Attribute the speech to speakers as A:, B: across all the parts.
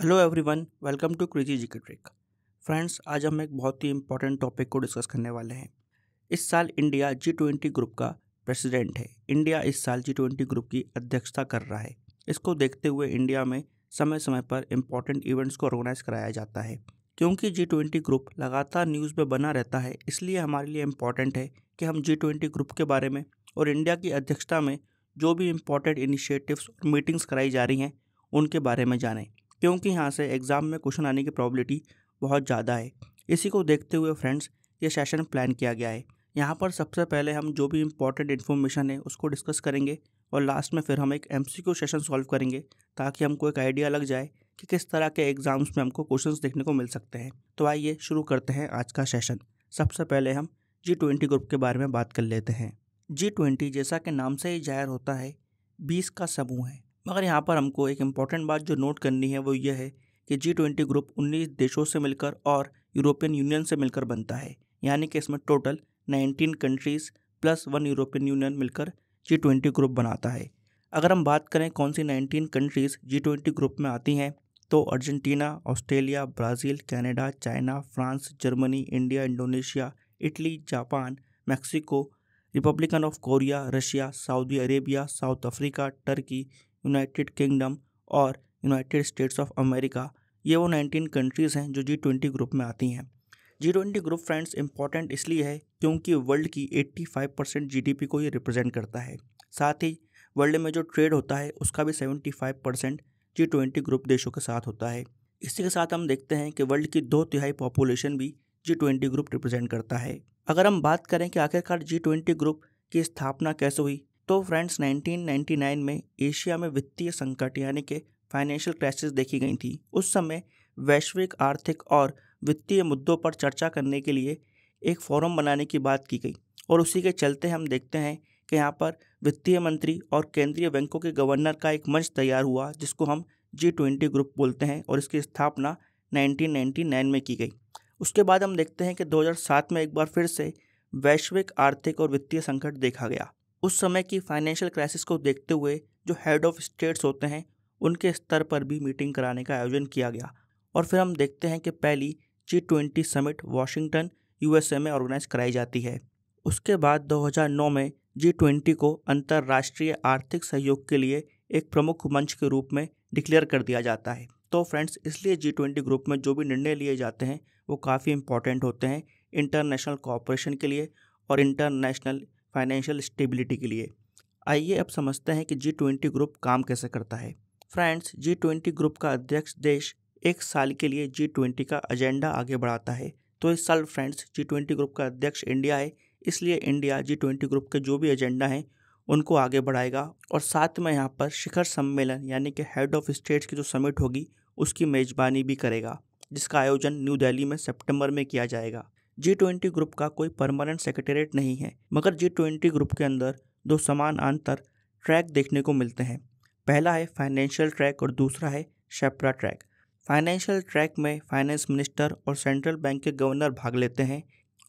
A: hello everyone welcome to crazy GK trick friends आज हम एक बहुत ही इंपॉर्टेंट टॉपिक को डिस्कस करने वाले हैं इस साल इंडिया जी ट्वेंटी ग्रुप का प्रेसिडेंट है इंडिया इस साल जी ट्वेंटी ग्रुप की अध्यक्षता कर रहा है इसको देखते हुए इंडिया में समय समय पर इम्पॉर्टेंट इवेंट्स को ऑर्गेनाइज कराया जाता है क्योंकि जी ट्वेंटी ग्रुप लगातार न्यूज़ में बना रहता है इसलिए हमारे लिए इम्पॉर्टेंट है कि हम जी ट्वेंटी ग्रुप के बारे में और इंडिया की अध्यक्षता में जो भी इम्पॉर्टेंट इनिशिएटिव्स और मीटिंग्स कराई जा रही हैं उनके बारे में जानें क्योंकि यहाँ से एग्ज़ाम में क्वेश्चन आने की प्रॉबिलिटी बहुत ज़्यादा है इसी को देखते हुए फ्रेंड्स ये सेशन प्लान किया गया है यहाँ पर सबसे पहले हम जो भी इम्पोर्टेंट इन्फॉर्मेशन है उसको डिस्कस करेंगे और लास्ट में फिर हम एक एम सेशन सॉल्व करेंगे ताकि हमको एक आइडिया लग जाए कि किस तरह के एग्ज़ाम्स में हमको क्वेश्चन देखने को मिल सकते हैं तो आइए शुरू करते हैं आज का सेशन सबसे पहले हम जी ट्वेंटी ग्रुप के बारे में बात कर लेते हैं जी ट्वेंटी जैसा कि नाम से ही जाहिर होता है बीस का समूह है मगर यहाँ पर हमको एक इम्पॉर्टेंट बात जो नोट करनी है वो यह है कि जी ट्वेंटी ग्रुप उन्नीस देशों से मिलकर और यूरोपियन यूनियन से मिलकर बनता है यानी कि इसमें total nineteen countries plus one European Union मिलकर जी ट्वेंटी ग्रुप बनाता है अगर हम बात करें कौन सी nineteen countries G twenty group में आती हैं तो Argentina Australia Brazil Canada China France Germany India Indonesia Italy Japan Mexico republican of Korea Russia Saudi Arabia South Africa Turkey United Kingdom और यूनाइटेड स्टेट्स ऑफ अमेरिका ये वो 19 countries हैं जो जी twenty group में आती हैं G twenty group friends important इसलिए है क्योंकि वर्ल्ड की 85 परसेंट जी को ये रिप्रेजेंट करता है साथ ही वर्ल्ड में जो ट्रेड होता है उसका भी 75 परसेंट जी ट्वेंटी ग्रुप देशों के साथ होता है इसी के साथ हम देखते हैं कि वर्ल्ड की दो तिहाई पॉपुलेशन भी जी ट्वेंटी ग्रुप रिप्रेजेंट करता है अगर हम बात करें कि आखिरकार जी ट्वेंटी ग्रुप की स्थापना कैसे हुई तो फ्रेंड्स 1999 में एशिया में वित्तीय संकट यानी कि फाइनेंशियल क्राइसिस देखी गई थी उस समय वैश्विक आर्थिक और वित्तीय मुद्दों पर चर्चा करने के लिए एक फोरम बनाने की बात की गई और उसी के चलते हम देखते हैं कि यहाँ पर वित्तीय मंत्री और केंद्रीय बैंकों के गवर्नर का एक मंच तैयार हुआ जिसको हम जी ट्वेंटी ग्रुप बोलते हैं और इसकी स्थापना 1999 में की गई उसके बाद हम देखते हैं कि 2007 में एक बार फिर से वैश्विक आर्थिक और वित्तीय संकट देखा गया उस समय की फाइनेंशियल क्राइसिस को देखते हुए जो हेड ऑफ स्टेट्स होते हैं उनके स्तर पर भी मीटिंग कराने का आयोजन किया गया और फिर हम देखते हैं कि पहली G twenty summit Washington USA में ऑर्गेनाइज कराई जाती है उसके बाद 2009 में जी ट्वेंटी को अंतर्राष्ट्रीय आर्थिक सहयोग के लिए एक प्रमुख मंच के रूप में डिक्लेयर कर दिया जाता है तो फ्रेंड्स इसलिए जी ट्वेंटी ग्रुप में जो भी निर्णय लिए जाते हैं वो काफ़ी इंपॉर्टेंट होते हैं इंटरनेशनल कॉपरेशन के लिए और इंटरनेशनल फाइनेंशियल स्टेबिलिटी के लिए आइए अब समझते हैं कि जी ट्वेंटी ग्रुप काम कैसे करता है फ्रेंड्स जी ट्वेंटी ग्रुप का अध्यक्ष देश एक साल के लिए जी ट्वेंटी का एजेंडा आगे बढ़ाता है तो इस साल फ्रेंड्स जी ट्वेंटी ग्रुप का अध्यक्ष इंडिया है इसलिए इंडिया जी ट्वेंटी ग्रुप के जो भी एजेंडा हैं उनको आगे बढ़ाएगा और साथ में यहाँ पर शिखर सम्मेलन यानी कि हेड ऑफ स्टेट्स की जो समिट होगी उसकी मेज़बानी भी करेगा जिसका आयोजन न्यू दिल्ली में सितंबर में किया जाएगा जी ट्वेंटी ग्रुप का कोई परमानेंट सेक्रेटेरिएट नहीं है मगर जी ट्वेंटी ग्रुप के अंदर दो समान अंतर ट्रैक देखने को मिलते हैं पहला है फाइनेंशियल ट्रैक और दूसरा है शेपरा ट्रैक फाइनेंशियल ट्रैक में फाइनेंस मिनिस्टर और सेंट्रल बैंक के गवर्नर भाग लेते हैं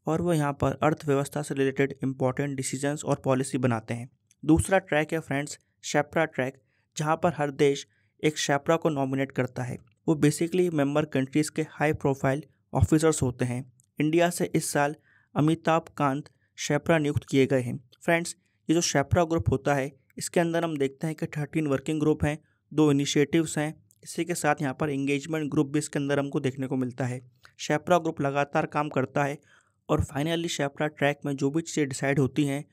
A: और वो यहाँ पर अर्थव्यवस्था से रिलेटेड इंपॉर्टेंट डिसीजंस और पॉलिसी बनाते हैं दूसरा ट्रैक है फ्रेंड्स शेपरा ट्रैक जहाँ पर हर देश एक शेप्रा को नॉमिनेट करता है वो बेसिकली मेंबर कंट्रीज़ के हाई प्रोफाइल ऑफिसर्स होते हैं इंडिया से इस साल अमिताभ कांत शेपरा नियुक्त किए गए हैं फ्रेंड्स ये जो शेपरा ग्रुप होता है इसके अंदर हम देखते हैं कि थर्टीन वर्किंग ग्रुप हैं दो इनिशिएटिव्स हैं इसी के साथ यहाँ पर इंगेजमेंट ग्रुप भी इसके अंदर हमको देखने को मिलता है शेपरा ग्रुप लगातार काम करता है और फाइनली शेपरा ट्रैक में जो भी चीज़ें डिसाइड होती हैं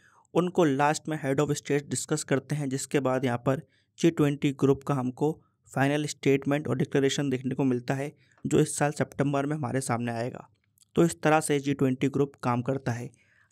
A: उनको लास्ट में हेड ऑफ स्टेट डिस्कस करते हैं जिसके बाद यहाँ पर जी ट्वेंटी ग्रुप का हमको फाइनल स्टेटमेंट और डिक्लेरेशन देखने को मिलता है जो इस साल सितंबर में हमारे सामने आएगा तो इस तरह से जी ट्वेंटी ग्रुप काम करता है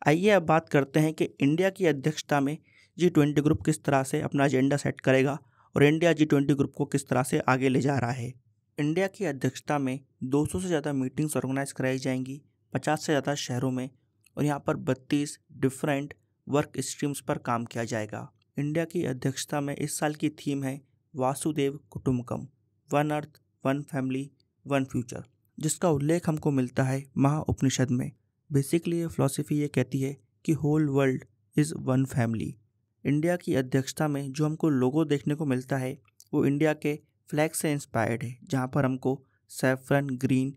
A: आइए अब बात करते हैं कि इंडिया की अध्यक्षता में जी ट्वेंटी ग्रुप किस तरह से अपना एजेंडा सेट करेगा और इंडिया जी ट्वेंटी ग्रुप को किस तरह से आगे ले जा रहा है इंडिया की अध्यक्षता में 200 से ज़्यादा मीटिंग्स ऑर्गेनाइज कराई जाएंगी 50 से ज़्यादा शहरों में और यहाँ पर 32 डिफरेंट वर्क स्ट्रीम्स पर काम किया जाएगा इंडिया की अध्यक्षता में इस साल की थीम है Vasudhaiva Kutumbakam one earth one family one future जिसका उल्लेख हमको मिलता है महा उपनिषद में बेसिकली ये फिलोसफी ये कहती है कि whole world is one family India की अध्यक्षता में जो हमको लोगो देखने को मिलता है वो इंडिया के फ्लैग से इंस्पायर्ड है जहाँ पर हमको सेफ्रन ग्रीन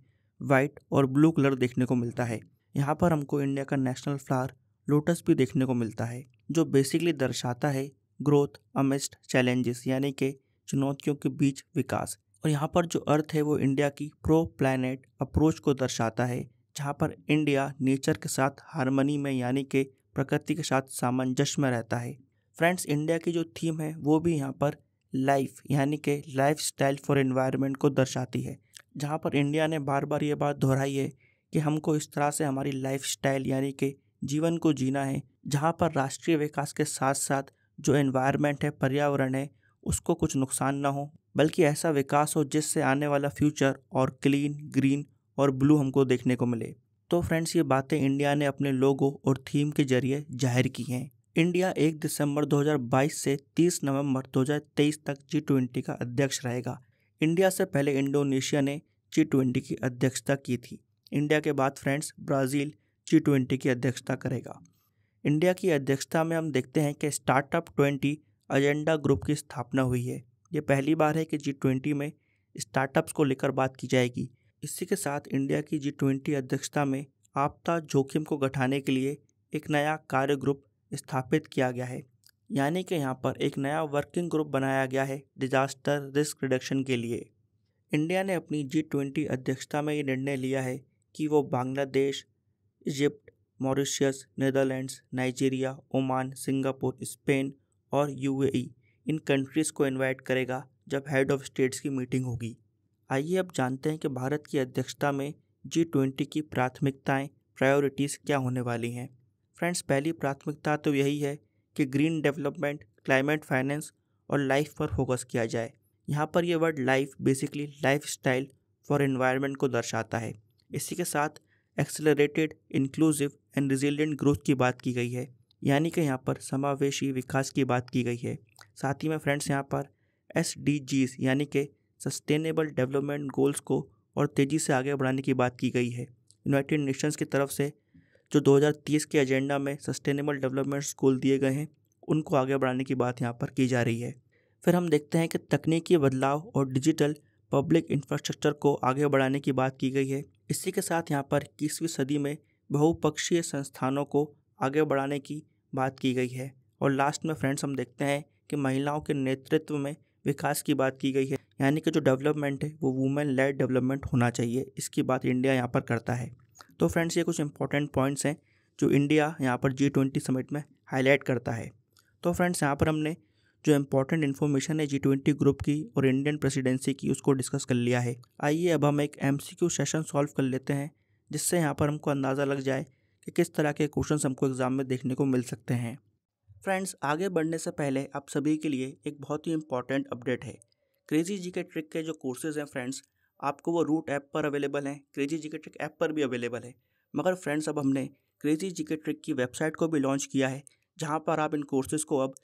A: वाइट और ब्लू कलर देखने को मिलता है यहाँ पर हमको इंडिया का नेशनल फ्लावर लोटस भी देखने को मिलता है जो बेसिकली दर्शाता है ग्रोथ अमिस्ट चैलेंजेस यानी कि चुनौतियों के बीच विकास और यहाँ पर जो अर्थ है वो इंडिया की प्रो प्लानट अप्रोच को दर्शाता है जहाँ पर इंडिया नेचर के साथ हारमनी में यानी कि प्रकृति के साथ सामंजस्य में रहता है फ्रेंड्स इंडिया की जो थीम है वो भी यहाँ पर लाइफ यानी कि लाइफ स्टाइल फॉर इन्वायरमेंट को दर्शाती है जहाँ पर इंडिया ने बार बार ये बात दोहराई है कि हमको इस तरह से हमारी लाइफ स्टाइल यानी कि जीवन को जीना है जहाँ पर राष्ट्रीय विकास के साथ साथ जो एनवायरनमेंट है पर्यावरण है उसको कुछ नुकसान ना हो बल्कि ऐसा विकास हो जिससे आने वाला फ्यूचर और क्लीन ग्रीन और ब्लू हमको देखने को मिले तो फ्रेंड्स ये बातें इंडिया ने अपने लोगो और थीम के जरिए जाहिर की हैं इंडिया 1 दिसंबर 2022 से 30 नवंबर 2023 तक जी ट्वेंटी का अध्यक्ष रहेगा इंडिया से पहले इंडोनेशिया ने जी ट्वेंटी की अध्यक्षता की थी इंडिया के बाद फ्रेंड्स ब्राज़ील जी ट्वेंटी की अध्यक्षता करेगा इंडिया की अध्यक्षता में हम देखते हैं कि स्टार्टअप ट्वेंटी एजेंडा ग्रुप की स्थापना हुई है ये पहली बार है कि जी ट्वेंटी में स्टार्टअप्स को लेकर बात की जाएगी इसी के साथ इंडिया की जी ट्वेंटी अध्यक्षता में आपदा जोखिम को घटाने के लिए एक नया कार्य ग्रुप स्थापित किया गया है यानी कि यहाँ पर एक नया वर्किंग ग्रुप बनाया गया है डिजास्टर रिस्क रिडक्शन के लिए इंडिया ने अपनी जी ट्वेंटी अध्यक्षता में ये निर्णय लिया है कि वो Bangladesh Egypt Mauritius Netherlands Nigeria Oman Singapore Spain और यूएई इन कंट्रीज़ को इनवाइट करेगा जब हेड ऑफ स्टेट्स की मीटिंग होगी आइए अब जानते हैं कि भारत की अध्यक्षता में जी ट्वेंटी की प्राथमिकताएं प्रायोरिटीज़ क्या होने वाली हैं फ्रेंड्स पहली प्राथमिकता तो यही है कि ग्रीन डेवलपमेंट क्लाइमेट फाइनेंस और लाइफ पर फोकस किया जाए यहाँ पर यह word life basically life style for environment को दर्शाता है इसी के साथ accelerated inclusive and resilient growth की बात की गई है यानी कि यहाँ पर समावेशी विकास की बात की गई है साथ ही में फ्रेंड्स यहाँ पर एस यानी कि सस्टेनेबल डेवलपमेंट गोल्स को और तेज़ी से आगे बढ़ाने की बात की गई है यूनाइटेड नेशंस की तरफ से जो 2030 के एजेंडा में सस्टेनेबल डेवलपमेंट्स गोल दिए गए हैं उनको आगे बढ़ाने की बात यहाँ पर की जा रही है फिर हम देखते हैं कि तकनीकी बदलाव और डिजिटल पब्लिक इंफ्रास्ट्रक्चर को आगे बढ़ाने की बात की गई है इसी के साथ यहाँ पर इक्कीसवीं सदी में बहुपक्षीय संस्थानों को आगे बढ़ाने की बात की गई है और लास्ट में फ्रेंड्स हम देखते हैं कि महिलाओं के नेतृत्व में विकास की बात की गई है यानी कि जो डेवलपमेंट है वो वुमेन लेड डेवलपमेंट होना चाहिए इसकी बात इंडिया यहाँ पर करता है तो फ्रेंड्स ये कुछ इंपॉर्टेंट पॉइंट्स हैं जो इंडिया यहाँ पर जी ट्वेंटी समिट में हाईलाइट करता है तो फ्रेंड्स यहाँ पर हमने जो इम्पोर्टेंट इन्फॉर्मेशन है जी ट्वेंटी ग्रुप की और इंडियन प्रेसिडेंसी की उसको डिस्कस कर लिया है आइए अब हम एक एम सेशन सॉल्व कर लेते हैं जिससे यहाँ पर हमको अंदाज़ा लग जाए कि किस तरह के क्वेश्चन हमको एग्ज़ाम में देखने को मिल सकते हैं फ्रेंड्स आगे बढ़ने से पहले आप सभी के लिए एक बहुत ही इंपॉर्टेंट अपडेट है क्रेजी जी के ट्रिक के जो कोर्सेज़ हैं फ्रेंड्स आपको वो रूट ऐप पर अवेलेबल हैं crazy G K trick app पर भी अवेलेबल है मगर फ्रेंड्स अब हमने क्रेजी जी के ट्रिक की वेबसाइट को भी लॉन्च किया है जहाँ पर आप इन कोर्सेज़ को अब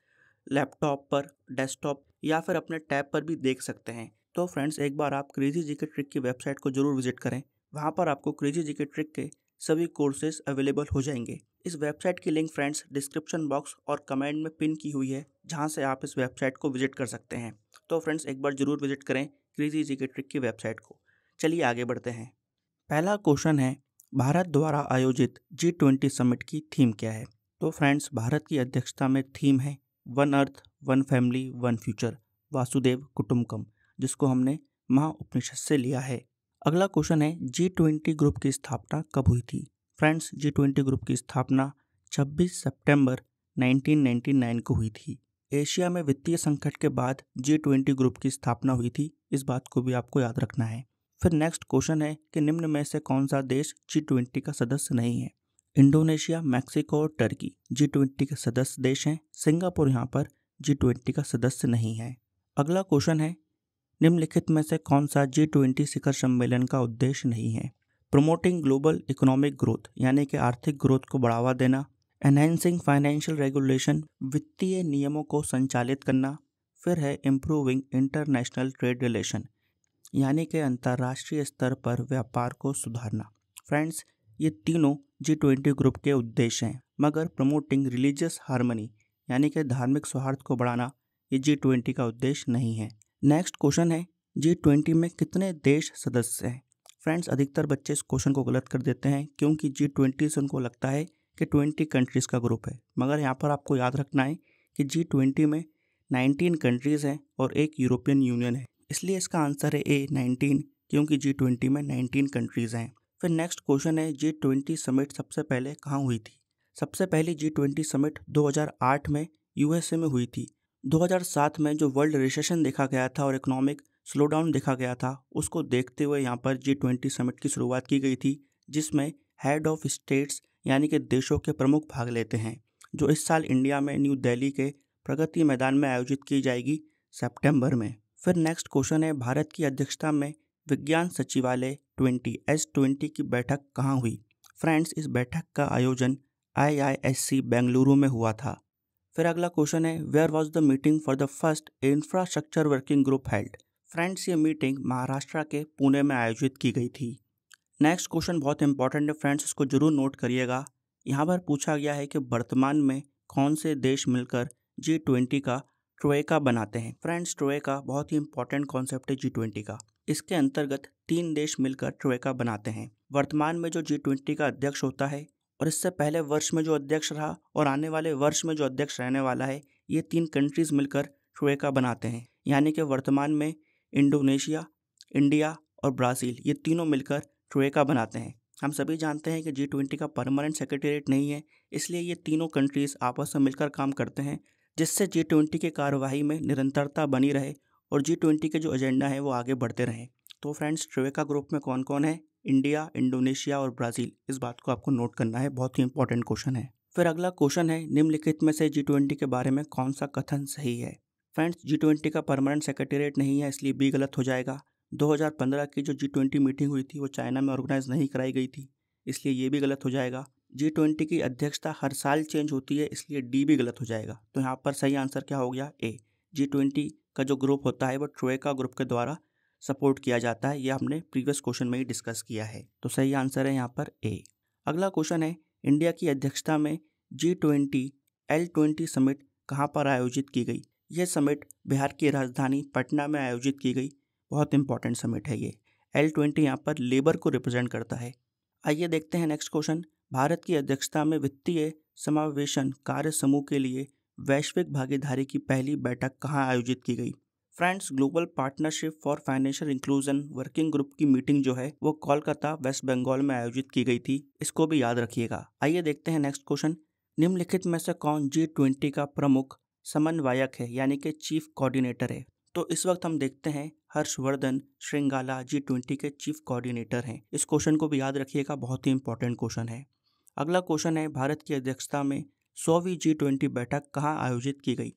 A: लैपटॉप पर डेस्कटॉप या फिर अपने टैब पर भी देख सकते हैं तो फ्रेंड्स एक बार आप क्रेजी जी के ट्रिक की वेबसाइट को ज़रूर विजिट करें वहाँ पर आपको क्रेजी जी के ट्रिक के सभी कोर्सेज अवेलेबल हो जाएंगे इस वेबसाइट की लिंक फ्रेंड्स डिस्क्रिप्शन बॉक्स और कमेंट में पिन की हुई है जहाँ से आप इस वेबसाइट को विजिट कर सकते हैं तो फ्रेंड्स एक बार जरूर विजिट करें क्रीजी जी के ट्रिक की वेबसाइट को चलिए आगे बढ़ते हैं पहला क्वेश्चन है भारत द्वारा आयोजित जी ट्वेंटी समिट की थीम क्या है तो फ्रेंड्स भारत की अध्यक्षता में थीम है one earth one family one future Vasudhaiva Kutumbakam जिसको हमने महा उपनिषद से लिया है अगला क्वेश्चन है जी ट्वेंटी ग्रुप की स्थापना कब हुई थी फ्रेंड्स जी ट्वेंटी ग्रुप की स्थापना 26 सितंबर 1999 को हुई थी एशिया में वित्तीय संकट के बाद जी ट्वेंटी ग्रुप की स्थापना हुई थी इस बात को भी आपको याद रखना है फिर नेक्स्ट क्वेश्चन है कि निम्न में से कौन सा देश जी ट्वेंटी का सदस्य नहीं है इंडोनेशिया मैक्सिको और टर्की जी ट्वेंटी के सदस्य देश हैं सिंगापुर यहाँ पर जी ट्वेंटी का सदस्य नहीं है अगला क्वेश्चन है निम्नलिखित में से कौन सा जी ट्वेंटी शिखर सम्मेलन का उद्देश्य नहीं है प्रोमोटिंग ग्लोबल इकोनॉमिक ग्रोथ यानी कि आर्थिक ग्रोथ को बढ़ावा देना एनहेंसिंग फाइनेंशियल रेगुलेशन वित्तीय नियमों को संचालित करना फिर है इम्प्रूविंग इंटरनेशनल ट्रेड रिलेशन यानी कि अंतर्राष्ट्रीय स्तर पर व्यापार को सुधारना फ्रेंड्स ये तीनों जी ट्वेंटी ग्रुप के उद्देश्य हैं मगर प्रमोटिंग रिलीजियस हारमनी यानी कि धार्मिक सौहार्द को बढ़ाना ये जी ट्वेंटी का उद्देश्य नहीं है नेक्स्ट क्वेश्चन है जी ट्वेंटी में कितने देश सदस्य हैं फ्रेंड्स अधिकतर बच्चे इस क्वेश्चन को गलत कर देते हैं क्योंकि जी ट्वेंटी से उनको लगता है कि ट्वेंटी कंट्रीज़ का ग्रुप है मगर यहाँ पर आपको याद रखना है कि जी ट्वेंटी में नाइनटीन कंट्रीज़ हैं और एक यूरोपियन यूनियन है इसलिए इसका आंसर है ए नाइनटीन क्योंकि जी ट्वेंटी में नाइनटीन कंट्रीज़ हैं फिर नेक्स्ट क्वेश्चन है जी ट्वेंटी समिट सबसे पहले कहाँ हुई थी सबसे पहली जी ट्वेंटी समिट आठ में यूएसए में हुई थी 2007 में जो वर्ल्ड रिसेशन देखा गया था और इकोनॉमिक स्लो डाउन देखा गया था उसको देखते हुए यहाँ पर जी ट्वेंटी समिट की शुरुआत की गई थी जिसमें हेड ऑफ स्टेट्स यानी कि देशों के प्रमुख भाग लेते हैं जो इस साल इंडिया में न्यू दिल्ली के प्रगति मैदान में आयोजित की जाएगी सेप्टेम्बर में फिर नेक्स्ट क्वेश्चन है भारत की अध्यक्षता में विज्ञान सचिवालय ट्वेंटी एस ट्वेंटी की बैठक कहाँ हुई फ्रेंड्स इस बैठक का आयोजन सी बेंगलुरु में हुआ था फिर अगला क्वेश्चन है where was the meeting for the first infrastructure working group held friends ये मीटिंग महाराष्ट्र के पुणे में आयोजित की गई थी नेक्स्ट क्वेश्चन बहुत इंपॉर्टेंट है फ्रेंड्स इसको जरूर नोट करिएगा यहाँ पर पूछा गया है कि वर्तमान में कौन से देश मिलकर जी ट्वेंटी का ट्रोएका बनाते हैं फ्रेंड्स ट्रोएका बहुत ही इंपॉर्टेंट कॉन्सेप्ट है जी ट्वेंटी का इसके अंतर्गत तीन देश मिलकर ट्रोएका बनाते हैं वर्तमान में जो जी ट्वेंटी का अध्यक्ष होता है और इससे पहले वर्ष में जो अध्यक्ष रहा और आने वाले वर्ष में जो अध्यक्ष रहने वाला है ये तीन कंट्रीज़ मिलकर श्रेका बनाते हैं यानी कि वर्तमान में इंडोनेशिया इंडिया और ब्राज़ील ये तीनों मिलकर श्रेका बनाते हैं हम सभी जानते हैं कि जी ट्वेंटी का परमानेंट सेक्रेटेरिएट नहीं है इसलिए ये तीनों कंट्रीज़ आपस में मिलकर काम करते हैं जिससे जी ट्वेंटी की कार्यवाही में निरंतरता बनी रहे और जी ट्वेंटी के जो एजेंडा है वो आगे बढ़ते रहें तो फ्रेंड्स ट्रेवेका ग्रुप में कौन कौन है इंडिया इंडोनेशिया और ब्राज़ील इस बात को आपको नोट करना है बहुत ही इंपॉर्टेंट क्वेश्चन है फिर अगला क्वेश्चन है निम्नलिखित में से जी ट्वेंटी के बारे में कौन सा कथन सही है फ्रेंड्स जी ट्वेंटी का परमानेंट सेक्रेटेरिएट नहीं है इसलिए बी गलत हो जाएगा 2015 की जो जी ट्वेंटी मीटिंग हुई थी वो चाइना में ऑर्गेनाइज नहीं कराई गई थी इसलिए ये भी गलत हो जाएगा जी ट्वेंटी की अध्यक्षता हर साल चेंज होती है इसलिए डी भी गलत हो जाएगा तो यहाँ पर सही आंसर क्या हो गया ए जी ट्वेंटी का जो ग्रुप होता है वो ट्रोए का ग्रुप के द्वारा सपोर्ट किया जाता है यह हमने प्रीवियस क्वेश्चन में ही डिस्कस किया है तो सही आंसर है यहाँ पर ए अगला क्वेश्चन है इंडिया की अध्यक्षता में G twenty L twenty summit कहाँ पर आयोजित की गई यह समिट बिहार की राजधानी पटना में आयोजित की गई बहुत इंपॉर्टेंट समिट है ये एल ट्वेंटी यहाँ पर लेबर को रिप्रेजेंट करता है आइए देखते हैं नेक्स्ट क्वेश्चन भारत की अध्यक्षता में वित्तीय समावेशन कार्य समूह के लिए वैश्विक भागीदारी की पहली बैठक कहाँ आयोजित की गई friends global partnership for financial inclusion working group की मीटिंग जो है वो कोलकाता वेस्ट बंगाल में आयोजित की गई थी इसको भी याद रखिएगा आइए देखते हैं नेक्स्ट क्वेश्चन निम्नलिखित में से कौन जी ट्वेंटी का प्रमुख समन्वयक है यानी कि चीफ कोऑर्डिनेटर है तो इस वक्त हम देखते हैं हर्षवर्धन श्रृंगाला जी ट्वेंटी के चीफ कोऑर्डिनेटर हैं इस क्वेश्चन को भी याद रखिएगा बहुत ही इंपॉर्टेंट क्वेश्चन है अगला क्वेश्चन है भारत की अध्यक्षता में सौवीं जी ट्वेंटी बैठक कहाँ आयोजित की गई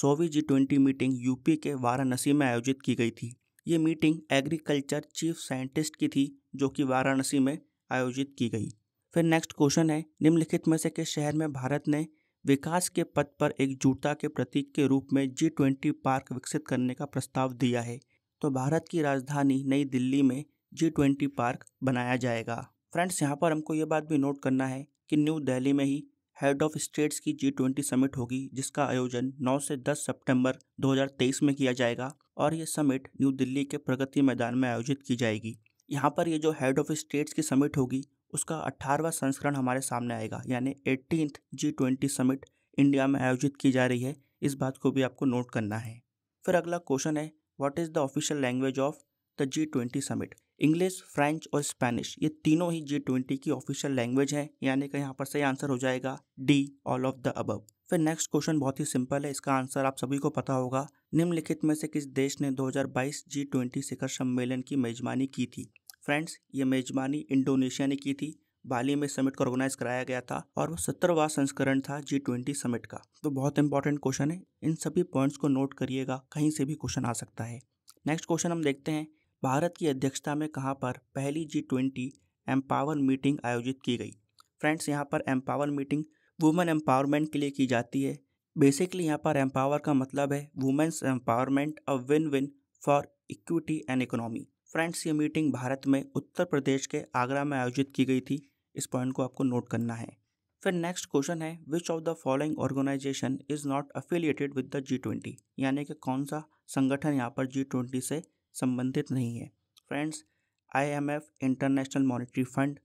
A: सौवीं जी ट्वेंटी मीटिंग यूपी के वाराणसी में आयोजित की गई थी ये मीटिंग एग्रीकल्चर चीफ साइंटिस्ट की थी जो कि वाराणसी में आयोजित की गई फिर नेक्स्ट क्वेश्चन है निम्नलिखित में से किस शहर में भारत ने विकास के पथ पर एकजुटता के प्रतीक के रूप में जी ट्वेंटी पार्क विकसित करने का प्रस्ताव दिया है तो भारत की राजधानी नई दिल्ली में जी ट्वेंटी पार्क बनाया जाएगा फ्रेंड्स यहाँ पर हमको ये बात भी नोट करना है कि न्यू दिल्ली में ही हेड ऑफ स्टेट्स की जी ट्वेंटी समिट होगी जिसका आयोजन 9 से 10 सितंबर 2023 में किया जाएगा और ये समिट न्यू दिल्ली के प्रगति मैदान में आयोजित की जाएगी यहाँ पर ये जो हेड ऑफ स्टेट्स की समिट होगी उसका अट्ठारहवा संस्करण हमारे सामने आएगा यानी eighteen G twenty summit India में आयोजित की जा रही है इस बात को भी आपको नोट करना है फिर अगला क्वेश्चन है what is the official language of the G twenty summit English French और स्पेनिश ये तीनों ही जी ट्वेंटी की ऑफिशियल लैंग्वेज है यानी कि यहाँ पर सही आंसर हो जाएगा D all of the above फिर नेक्स्ट क्वेश्चन बहुत ही सिंपल है इसका आंसर आप सभी को पता होगा निम्नलिखित में से किस देश ने 2022 जी ट्वेंटी शिखर सम्मेलन की मेजबानी की थी फ्रेंड्स ये मेजबानी इंडोनेशिया ने की थी बाली में समिट को ऑर्गेनाइज कराया गया था और वो सत्तरवा संस्करण था जी ट्वेंटी समिट का तो बहुत इंपॉर्टेंट क्वेश्चन है इन सभी पॉइंट्स को नोट करिएगा कहीं से भी क्वेश्चन आ सकता है नेक्स्ट क्वेश्चन हम देखते हैं भारत की अध्यक्षता में कहाँ पर पहली जी ट्वेंटी एम्पावर मीटिंग आयोजित की गई फ्रेंड्स यहाँ पर एम्पावर मीटिंग वुमेन एम्पावरमेंट के लिए की जाती है बेसिकली यहाँ पर एम्पावर का मतलब है women's empowerment a win win for equity and economy friends ये मीटिंग भारत में उत्तर प्रदेश के आगरा में आयोजित की गई थी इस पॉइंट को आपको नोट करना है फिर नेक्स्ट क्वेश्चन है which of the following organisation is not affiliated with the G twenty यानी कि कौन सा संगठन यहाँ पर जी ट्वेंटी से संबंधित नहीं है friends IMF international monetary fund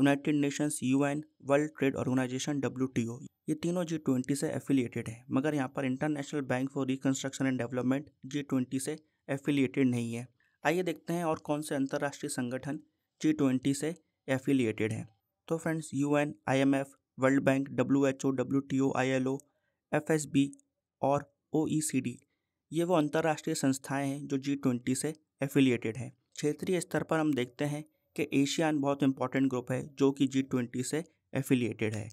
A: United Nations UN world trade organisation W ये तीनों जी ट्वेंटी से एफिलिएटेड है मगर यहाँ पर international bank for reconstruction and development G twenty से एफिलिएटेड नहीं है आइए देखते हैं और कौन से अंतर्राष्ट्रीय संगठन जी ट्वेंटी से एफिलिएटेड हैं तो friends U N I M F world bank W H O W T O I L O F S B और ओ ई सी डी ये वो अंतर्राष्ट्रीय संस्थाएं हैं जो जी ट्वेंटी से एफिलिएटेड हैं क्षेत्रीय स्तर पर हम देखते हैं कि एशियान बहुत इंपॉर्टेंट ग्रुप है जो कि जी ट्वेंटी से एफिलिएटेड है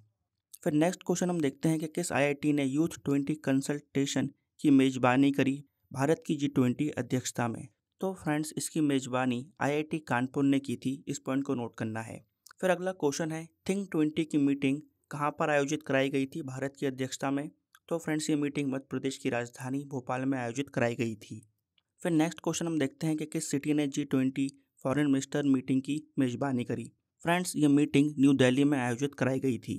A: फिर नेक्स्ट क्वेश्चन हम देखते हैं कि किस आईआईटी ने यूथ ट्वेंटी कंसल्टेशन की मेज़बानी करी भारत की जी ट्वेंटी अध्यक्षता में तो फ्रेंड्स इसकी मेज़बानी आईआईटी कानपुर ने की थी इस पॉइंट को नोट करना है फिर अगला क्वेश्चन है थिंक ट्वेंटी की मीटिंग कहाँ पर आयोजित कराई गई थी भारत की अध्यक्षता में तो फ्रेंड्स ये मीटिंग मध्य प्रदेश की राजधानी भोपाल में आयोजित कराई गई थी फिर नेक्स्ट क्वेश्चन हम देखते हैं कि किस सिटी ने G twenty foreign minister meeting की मेजबानी करी फ्रेंड्स ये मीटिंग न्यू दिल्ली में आयोजित कराई गई थी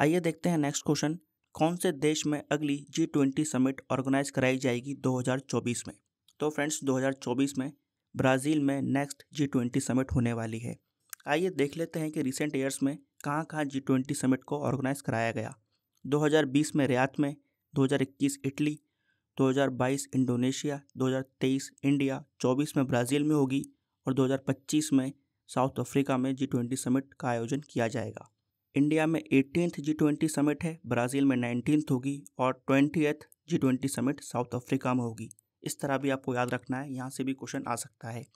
A: आइए देखते हैं नेक्स्ट क्वेश्चन कौन से देश में अगली जी ट्वेंटी समिट ऑर्गेनाइज कराई जाएगी 2024 में तो फ्रेंड्स 2024 में ब्राज़ील में नेक्स्ट जी ट्वेंटी समिट होने वाली है आइए देख लेते हैं कि रिसेंट ईयर्स में कहाँ कहाँ जी ट्वेंटी समिट को ऑर्गेनाइज कराया गया 2020 में रियात में 2021 इटली 2022 इंडोनेशिया 2023 इंडिया 24 में ब्राज़ील में होगी और 2025 में साउथ अफ्रीका में जी ट्वेंटी समिट का आयोजन किया जाएगा इंडिया में एटीन जी ट्वेंटी समिट है ब्राज़ील में नाइनटीन होगी और eighth G twenty summit South Africa में होगी इस तरह भी आपको याद रखना है यहाँ से भी क्वेश्चन आ सकता है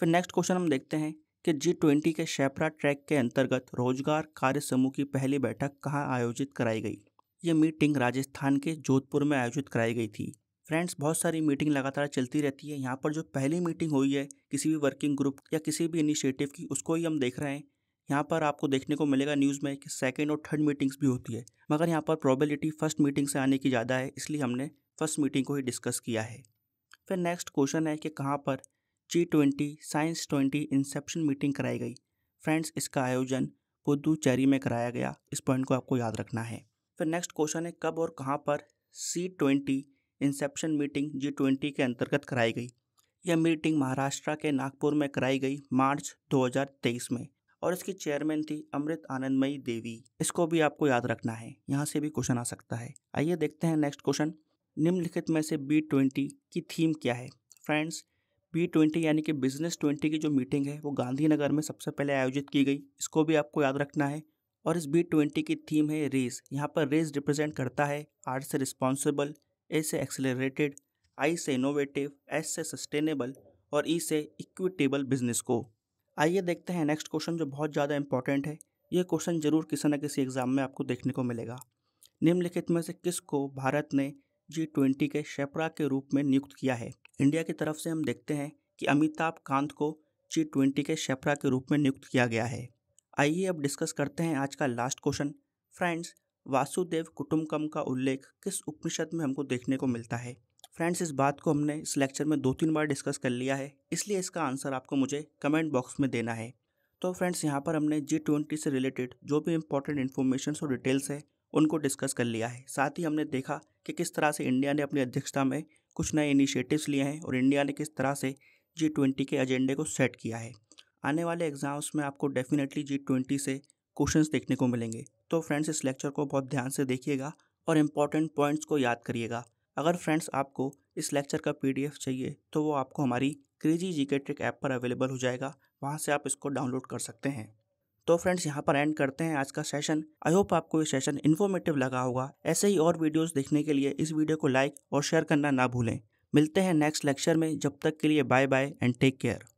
A: फिर नेक्स्ट क्वेश्चन हम देखते हैं कि जी ट्वेंटी के शेपरा ट्रैक के अंतर्गत रोजगार कार्य समूह की पहली बैठक कहाँ आयोजित कराई गई ये मीटिंग राजस्थान के जोधपुर में आयोजित कराई गई थी फ्रेंड्स बहुत सारी मीटिंग लगातार चलती रहती है यहाँ पर जो पहली मीटिंग हुई है किसी भी वर्किंग ग्रुप या किसी भी इनिशिएटिव की उसको ही हम देख रहे हैं यहाँ पर आपको देखने को मिलेगा न्यूज़ में कि सेकेंड और थर्ड मीटिंग्स भी होती है मगर यहाँ पर प्रॉबिलिटी फर्स्ट मीटिंग से आने की ज़्यादा है इसलिए हमने फर्स्ट मीटिंग को ही डिस्कस किया है फिर नेक्स्ट क्वेश्चन है कि कहाँ पर G twenty science twenty inception meeting कराई गई फ्रेंड्स इसका आयोजन पुदुचेरी में कराया गया इस पॉइंट को आपको याद रखना है फिर नेक्स्ट क्वेश्चन है कब और कहाँ पर C twenty inception meeting G twenty के अंतर्गत कराई गई यह मीटिंग महाराष्ट्र के नागपुर में कराई गई मार्च 2023 में और इसकी चेयरमैन थी अमृत आनंदमयी देवी इसको भी आपको याद रखना है यहाँ से भी क्वेश्चन आ सकता है आइए देखते हैं नेक्स्ट क्वेश्चन निम्नलिखित में से बी ट्वेंटी की थीम क्या है फ्रेंड्स बी ट्वेंटी यानी कि बिजनेस ट्वेंटी की जो मीटिंग है वो गांधीनगर में सबसे पहले आयोजित की गई इसको भी आपको याद रखना है और इस बी ट्वेंटी की थीम है रेस यहाँ पर रेस रिप्रेजेंट करता है आर से रिस्पॉन्सिबल ए से एक्सेलरेटेड आई से इनोवेटिव एस से सस्टेनेबल और ई e से इक्विटेबल बिजनेस को आइए देखते हैं नेक्स्ट क्वेश्चन जो बहुत ज़्यादा इंपॉर्टेंट है ये क्वेश्चन जरूर किसी न किसी एग्जाम में आपको देखने को मिलेगा निम्नलिखित में से किस को भारत ने जी ट्वेंटी के शेपरा के रूप में नियुक्त किया है इंडिया की तरफ से हम देखते हैं कि अमिताभ कांत को जी ट्वेंटी के शेपरा के रूप में नियुक्त किया गया है आइए अब डिस्कस करते हैं आज का लास्ट क्वेश्चन फ्रेंड्स वासुदेव कुटुम्बकम का उल्लेख किस उपनिषद में हमको देखने को मिलता है फ्रेंड्स इस बात को हमने इस लेक्चर में दो तीन बार डिस्कस कर लिया है इसलिए इसका आंसर आपको मुझे कमेंट बॉक्स में देना है तो फ्रेंड्स यहाँ पर हमने जी ट्वेंटी से रिलेटेड जो भी इंपॉर्टेंट इन्फॉर्मेशन और डिटेल्स है उनको डिस्कस कर लिया है साथ ही हमने देखा कि किस तरह से इंडिया ने अपनी अध्यक्षता में कुछ नए इनिशिएटिव्स लिए हैं और इंडिया ने किस तरह से जी ट्वेंटी के एजेंडे को सेट किया है आने वाले एग्ज़ाम्स में आपको डेफिनेटली जी ट्वेंटी से क्वेश्चंस देखने को मिलेंगे तो फ्रेंड्स इस लेक्चर को बहुत ध्यान से देखिएगा और इम्पॉर्टेंट पॉइंट्स को याद करिएगा अगर फ्रेंड्स आपको इस लेक्चर का पी चाहिए तो वो आपको हमारी crazy G K trick app पर अवेलेबल हो जाएगा वहाँ से आप इसको डाउनलोड कर सकते हैं तो फ्रेंड्स यहाँ पर एंड करते हैं आज का सेशन आई होप आपको ये सेशन इन्फॉर्मेटिव लगा होगा ऐसे ही और वीडियोस देखने के लिए इस वीडियो को लाइक और शेयर करना ना भूलें मिलते हैं नेक्स्ट लेक्चर में जब तक के लिए bye bye and take care